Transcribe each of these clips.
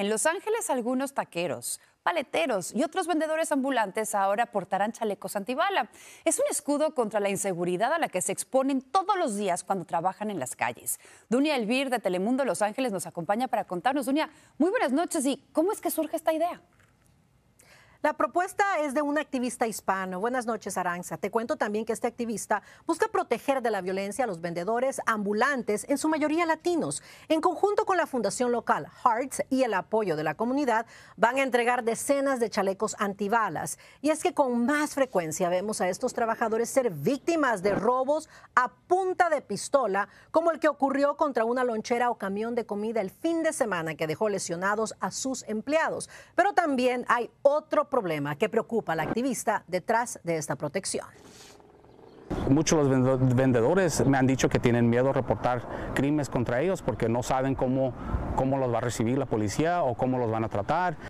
En Los Ángeles, algunos taqueros, paleteros y otros vendedores ambulantes ahora portarán chalecos antibala. Es un escudo contra la inseguridad a la que se exponen todos los días cuando trabajan en las calles. Dunia Elvir de Telemundo Los Ángeles nos acompaña para contarnos. Dunia, muy buenas noches y ¿cómo es que surge esta idea? La propuesta es de un activista hispano. Buenas noches, Aranza. Te cuento también que este activista busca proteger de la violencia a los vendedores ambulantes, en su mayoría latinos. En conjunto con la fundación local Hearts y el apoyo de la comunidad, van a entregar decenas de chalecos antibalas. Y es que con más frecuencia vemos a estos trabajadores ser víctimas de robos a punta de pistola, como el que ocurrió contra una lonchera o camión de comida el fin de semana que dejó lesionados a sus empleados. Pero también hay otro problema que preocupa al activista detrás de esta protección. Muchos los vendedores me han dicho que tienen miedo a reportar crímenes contra ellos porque no saben cómo los va a recibir la policía o cómo los van a tratar.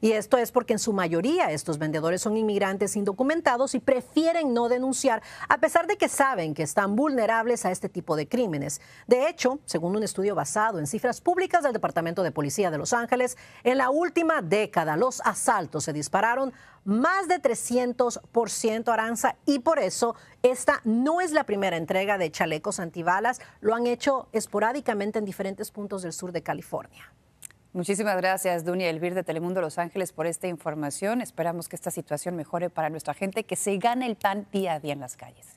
Y esto es porque en su mayoría estos vendedores son inmigrantes indocumentados y prefieren no denunciar, a pesar de que saben que están vulnerables a este tipo de crímenes. De hecho, según un estudio basado en cifras públicas del Departamento de Policía de Los Ángeles, en la última década los asaltos se dispararon más de 300% aranza y por eso esta no es la primera entrega de chalecos antibalas, lo han hecho esporádicamente en diferentes puntos del sur de California. Muchísimas gracias, Dunia Elvir de Telemundo Los Ángeles, por esta información. Esperamos que esta situación mejore para nuestra gente, que se gane el pan día a día en las calles.